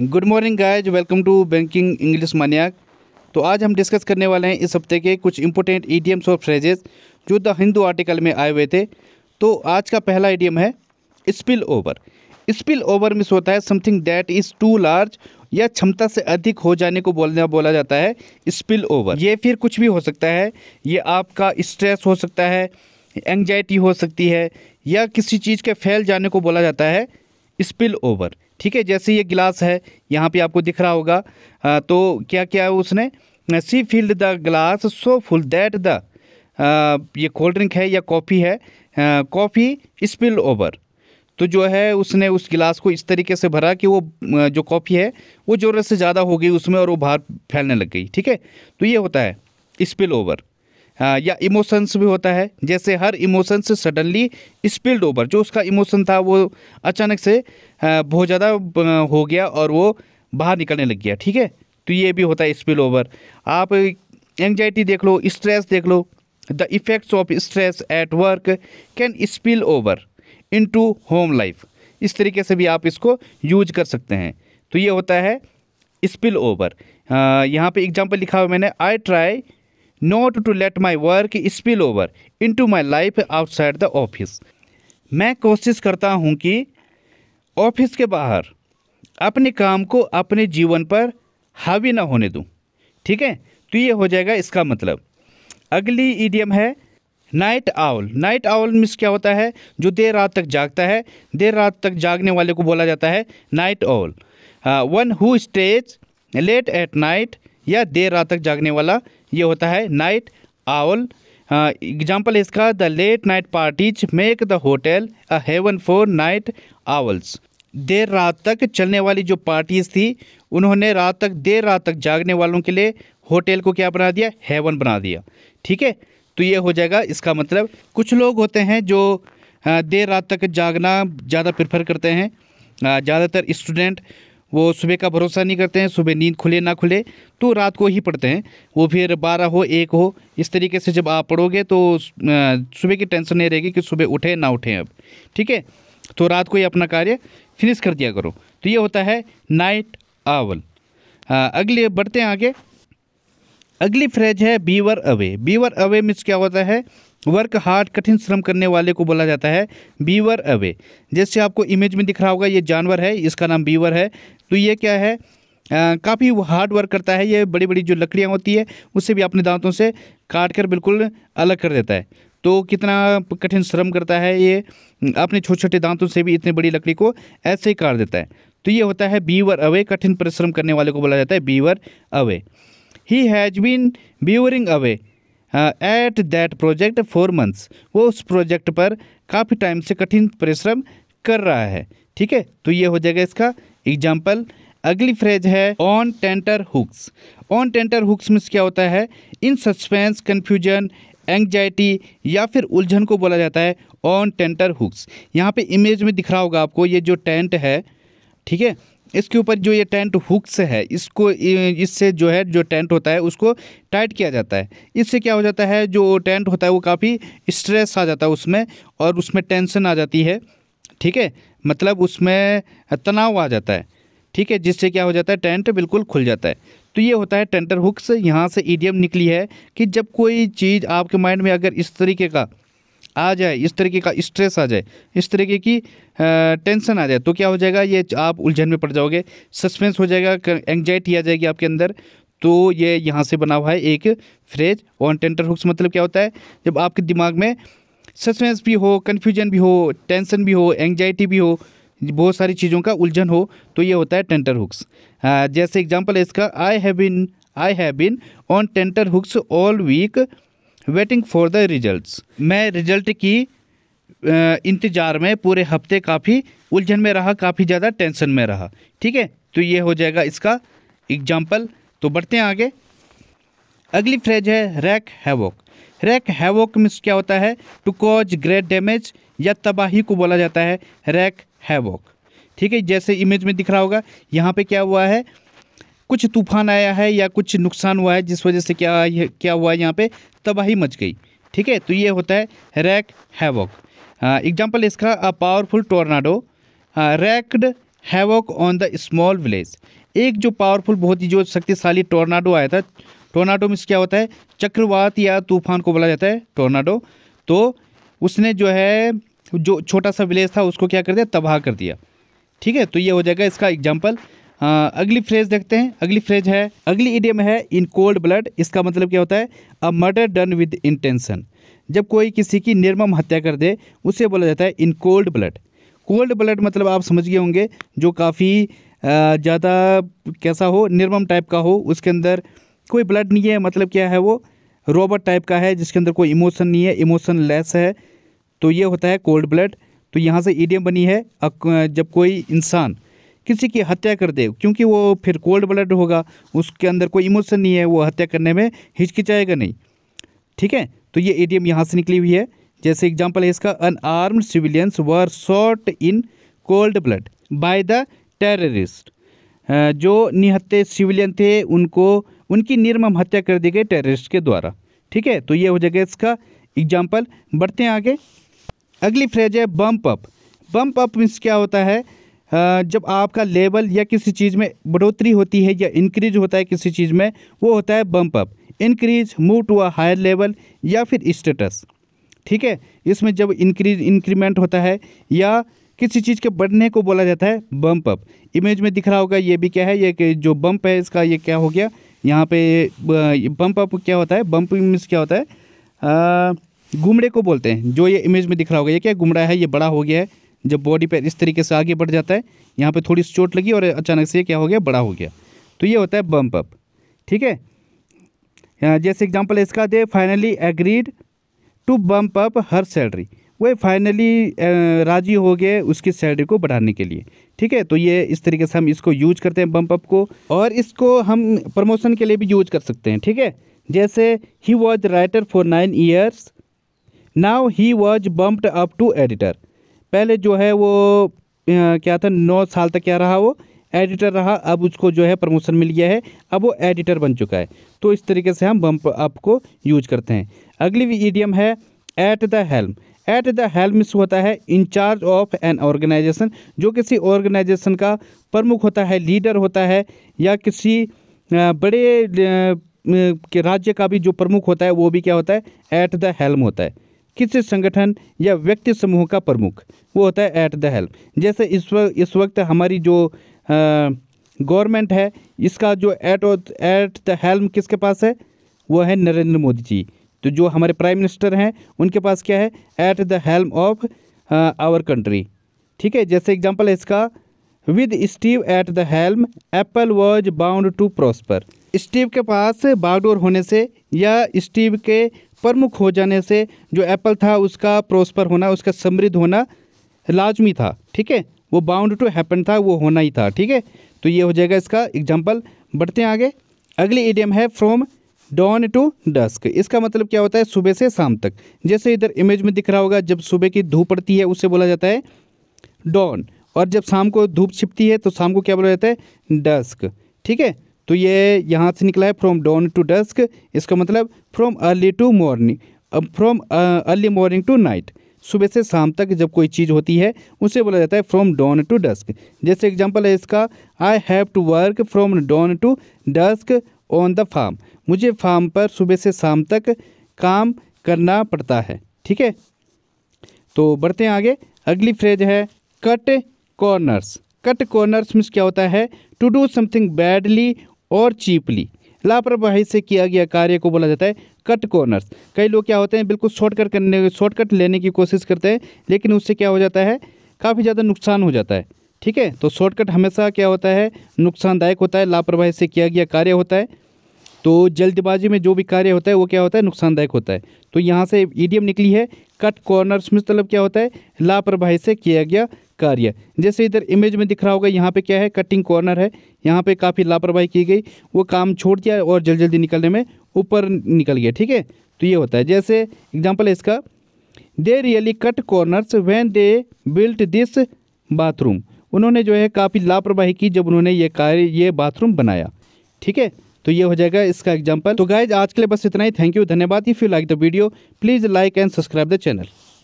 good morning guys welcome to banking English maniac तो आज हम डिस्कस करने वाले हैं इस हफ्ते के कुछ इंपॉर्टेंट ईडियम्स और फ्रेजेस जो द हिंदू आर्टिकल में आए हुए थे तो आज का पहला ईडियम है spill over spill over means होता है something that is too large या क्षमता से अधिक हो जाने को बोलना बोला जाता है स्पिल ओवर ये फिर कुछ भी हो सकता है ये आपका स्ट्रेस हो सकता है एंगजाइटी हो सकती है या किसी चीज़ के फैल जाने को बोला जाता है स्पिल ओवर ठीक है जैसे ये गिलास है यहाँ पे आपको दिख रहा होगा तो क्या क्या है उसने she filled the glass so full that the ये कोल्ड ड्रिंक है या कॉफ़ी है कॉफ़ी स्पिल ओवर तो जो है उसने उस गिलास को इस तरीके से भरा कि वो जो कॉफ़ी है वो ज़रूरत से ज़्यादा हो गई उसमें और वो बाहर फैलने लग गई ठीक है तो ये होता है स्पिल ओवर हाँ, या इमोशंस भी होता है जैसे हर इमोशंस सडनली स्पिल्ड ओवर जो उसका इमोशन था वो अचानक से हाँ, बहुत ज़्यादा हो गया और वो बाहर निकलने लग गया ठीक है तो ये भी होता है स्पिल ओवर आप एंगजाइटी देख लो स्ट्रेस देख लो the effects of stress at work can spill over to home life इस तरीके से भी आप इसको यूज कर सकते हैं तो ये होता है स्पिल ओवर हाँ, यहाँ पे एग्जांपल लिखा हुआ मैंने I try not to let my work spill over into my life outside the office मैं कोशिश करता हूँ कि ऑफिस के बाहर अपने काम को अपने जीवन पर हावी ना होने दूँ ठीक है तो ये हो जाएगा इसका मतलब अगली ईडियम है night owl night owl means क्या होता है जो देर रात तक जागता है देर रात तक जागने वाले को बोला जाता है night owl one who stays late at night या देर रात तक जागने वाला ये होता है नाइट आउल एग्जाम्पल इसका the late night parties make the hotel a haven for night owls देर रात तक चलने वाली जो पार्टीज़ थी उन्होंने रात तक देर रात तक जागने वालों के लिए होटल को क्या बना दिया हेवन बना दिया ठीक है तो ये हो जाएगा इसका मतलब कुछ लोग होते हैं जो देर रात तक जागना ज़्यादा प्रेफर करते हैं ज़्यादातर स्टूडेंट वो सुबह का भरोसा नहीं करते हैं सुबह नींद खुले ना खुले तो रात को ही पढ़ते हैं वो फिर बारह हो एक हो इस तरीके से जब आप पढ़ोगे तो सुबह की टेंशन नहीं रहेगी कि सुबह उठे ना उठें अब ठीक है तो रात को ही अपना कार्य फिनिश कर दिया करो तो ये होता है नाइट आवल अगले बढ़ते हैं आगे अगली फ्रेज है beaver away beaver away means क्या होता है वर्क हार्ड कठिन श्रम करने वाले को बोला जाता है बीवर अवे जैसे आपको इमेज में दिख रहा होगा ये जानवर है इसका नाम बीवर है तो ये क्या है काफ़ी हार्ड वर्क करता है ये बड़ी बड़ी जो लकड़ियाँ होती है उससे भी अपने दांतों से काट कर बिल्कुल अलग कर देता है तो कितना कठिन श्रम करता है ये अपने छोटे छोटे दांतों से भी इतनी बड़ी लकड़ी को ऐसे ही काट देता है तो ये होता है बीवर अवे कठिन परिश्रम करने वाले को बोला जाता है beaver away he has been beavering away at that project for months वो उस प्रोजेक्ट पर काफ़ी टाइम से कठिन परिश्रम कर रहा है ठीक है तो ये हो जाएगा इसका एग्जाम्पल अगली फ्रेज है on tenterhooks on tenterhooks means क्या होता है इन सस्पेंस कन्फ्यूजन एंगजाइटी या फिर उलझन को बोला जाता है ऑन टेंटर हुक्स यहाँ पे इमेज में दिख रहा होगा आपको ये जो टेंट है ठीक है इसके ऊपर जो ये टेंट हुक्स है इसको इससे जो है जो टेंट होता है उसको टाइट किया जाता है इससे क्या हो जाता है जो टेंट होता है वो काफ़ी स्ट्रेस आ जाता है उसमें और उसमें टेंशन आ जाती है ठीक है मतलब उसमें तनाव आ जाता है ठीक है जिससे क्या हो जाता है टेंट बिल्कुल खुल जाता है तो ये होता है टेंटर हुक्स यहाँ से ईडियम e निकली है कि जब कोई चीज़ आपके माइंड में अगर इस तरीके का आ जाए इस तरीके का स्ट्रेस आ जाए इस तरीके की टेंशन आ जाए तो क्या हो जाएगा ये आप उलझन में पड़ जाओगे सस्पेंस हो जाएगा एंगजाइटी आ जाएगी आपके अंदर तो ये यहाँ से बना हुआ है एक फ्रेज ऑन टेंटर हुक्स मतलब क्या होता है जब आपके दिमाग में सस्पेंस भी हो कन्फ्यूजन भी हो टेंशन भी हो एंगजाइटी भी हो बहुत सारी चीज़ों का उलझन हो तो ये होता है टेंटर हुक्स जैसे एग्जाम्पल है इसका I have been I have been on tenterhooks all week waiting for the results मैं रिजल्ट की इंतज़ार में पूरे हफ्ते काफ़ी उलझन में रहा काफ़ी ज़्यादा टेंशन में रहा ठीक है तो ये हो जाएगा इसका एग्जाम्पल तो बढ़ते हैं आगे अगली फ्रेज है wreak havoc wreak havoc means क्या होता है टू कॉज ग्रेट डैमेज या तबाही को बोला जाता है रैक हैवोक ठीक है जैसे इमेज में दिख रहा होगा यहाँ पे क्या हुआ है कुछ तूफान आया है या कुछ नुकसान हुआ है जिस वजह से क्या क्या हुआ है यहाँ पे तबाही मच गई ठीक है तो ये होता है रैक हैवोक एग्जाम्पल हाँ, इसका a powerful tornado wreaked havoc on the small village एक जो पावरफुल बहुत ही जो शक्तिशाली टोर्नाडो आया था टोर्नाडो में क्या होता है चक्रवात या तूफान को बोला जाता है टोर्नाडो तो उसने जो है जो छोटा सा विलेज था उसको क्या कर दिया तबाह कर दिया ठीक है तो ये हो जाएगा इसका एग्जाम्पल अगली फ्रेज देखते हैं अगली फ्रेज है अगली इडियम है इन कोल्ड ब्लड इसका मतलब क्या होता है a murder done with intention जब कोई किसी की निर्मम हत्या कर दे उसे बोला जाता है in cold blood cold blood मतलब आप समझ गए होंगे जो काफ़ी ज़्यादा कैसा हो निर्मम टाइप का हो उसके अंदर कोई ब्लड नहीं है मतलब क्या है वो रोबोट टाइप का है जिसके अंदर कोई इमोशन नहीं है इमोशन लेस है तो ये होता है कोल्ड ब्लड तो यहाँ से ईडियम बनी है जब कोई इंसान किसी की हत्या कर दे क्योंकि वो फिर कोल्ड ब्लड होगा उसके अंदर कोई इमोशन नहीं है वो हत्या करने में हिचकिचाएगा नहीं ठीक है तो ये ईडियम यहाँ से निकली हुई है जैसे एग्जाम्पल है इसका unarmed civilians were shot in cold blood by the terrorist जो निहत्ते सिविलियन थे उनको उनकी निर्मम हत्या कर दी गई टेररिस्ट के द्वारा ठीक है तो ये हो जाएगा इसका एग्जाम्पल बढ़ते हैं आगे अगली फ्रेज है bump up bump up means क्या होता है जब आपका लेवल या किसी चीज़ में बढ़ोतरी होती है या इंक्रीज होता है किसी चीज़ में वो होता है bump up increase move to a higher level या फिर स्टेटस ठीक है इसमें जब इंक्रीज इंक्रीमेंट होता है या किसी चीज़ के बढ़ने को बोला जाता है बम्प अप इमेज में दिख रहा होगा ये भी क्या है ये जो बम्प है इसका ये क्या हो गया यहाँ पे बम्प अप क्या होता है बम्प मीन्स क्या होता है गुमड़े को बोलते हैं जो ये इमेज में दिख रहा होगा ये क्या घुमड़ा है ये बड़ा हो गया है जब बॉडी पर इस तरीके से आगे बढ़ जाता है यहाँ पर थोड़ी सी चोट लगी और अचानक से क्या हो गया बड़ा हो गया तो ये होता है बम्प अप ठीक है जैसे एग्जाम्पल इसका they finally agreed to bump up her salary वे फाइनली राज़ी हो गए उसकी सैलरी को बढ़ाने के लिए ठीक है तो ये इस तरीके से हम इसको यूज करते हैं बम्प अप को और इसको हम प्रमोशन के लिए भी यूज कर सकते हैं ठीक है जैसे he was writer for nine years now he was bumped up to editor पहले जो है वो क्या था नौ साल तक क्या रहा वो एडिटर रहा अब उसको जो है प्रमोशन मिल गया है अब वो एडिटर बन चुका है तो इस तरीके से हम बम्प अप को यूज करते हैं अगली ईडियम है at the helm at the helms होता है इंचार्ज ऑफ एन ऑर्गेनाइजेशन जो किसी ऑर्गेनाइजेशन का प्रमुख होता है लीडर होता है या किसी बड़े के राज्य का भी जो प्रमुख होता है वो भी क्या होता है एट द हेल्म होता है किसी संगठन या व्यक्ति समूह का प्रमुख वो होता है एट द हेल्प जैसे इस वक्त इस वक्त हमारी जो गवर्नमेंट है इसका जो एट एट द हेल्म किसके पास है वो है नरेंद्र मोदी जी तो जो हमारे प्राइम मिनिस्टर हैं उनके पास क्या है at the helm of our country ठीक है जैसे एग्जाम्पल है इसका with Steve at the helm Apple was bound to prosper Steve के पास बागडोर होने से या स्टीव के प्रमुख हो जाने से जो एप्पल था उसका प्रॉस्पर होना उसका समृद्ध होना लाजमी था ठीक है वो बाउंड टू हैपन था वो होना ही था ठीक है तो ये हो जाएगा इसका एग्जाम्पल बढ़ते हैं आगे अगली एडियम है फ्रॉम डॉन टू डस्क इसका मतलब क्या होता है सुबह से शाम तक जैसे इधर इमेज में दिख रहा होगा जब सुबह की धूप पड़ती है उसे बोला जाता है डॉन और जब शाम को धूप छिपती है तो शाम को क्या बोला जाता है डस्क ठीक है तो ये यहाँ से निकला है फ्रॉम डॉन टू डस्क इसका मतलब from early to morning from early morning to night सुबह से शाम तक जब कोई चीज़ होती है उसे बोला जाता है फ्रॉम डॉन टू डस्क जैसे एग्जांपल है इसका I have to work from dawn to dusk on the farm मुझे फार्म पर सुबह से शाम तक काम करना पड़ता है ठीक है तो बढ़ते हैं आगे अगली फ्रेज है cut corners cut corners means क्या होता है टू डू समथिंग बैडली और चीपली लापरवाही से किया गया कार्य को बोला जाता है कट कॉर्नर्स कई लोग क्या होते हैं बिल्कुल शॉर्टकट करने शॉर्टकट लेने की कोशिश करते हैं लेकिन उससे क्या हो जाता है काफ़ी ज़्यादा नुकसान हो जाता है ठीक है तो शॉर्टकट हमेशा क्या होता है नुकसानदायक होता है लापरवाही से किया गया कार्य होता है तो जल्दबाजी में जो भी कार्य होता है वो क्या होता है नुकसानदायक होता है तो यहाँ से ईडीएम निकली है कट कॉर्नर्स में मतलब क्या होता है लापरवाही से किया गया कार्य जैसे इधर इमेज में दिख रहा होगा यहाँ पे क्या है कटिंग कॉर्नर है यहाँ पे काफ़ी लापरवाही की गई वो काम छोड़ दिया और जल्दी जल्दी निकलने में ऊपर निकल गया ठीक है तो ये होता है जैसे एग्जाम्पल है इसका they really cut corners when they built this bathroom उन्होंने जो है काफ़ी लापरवाही की जब उन्होंने ये कार्य ये बाथरूम बनाया ठीक है तो ये हो जाएगा इसका एग्जाम्पल तो गाइज आज के लिए बस इतना ही थैंक यू धन्यवाद if you like the video please like and subscribe the channel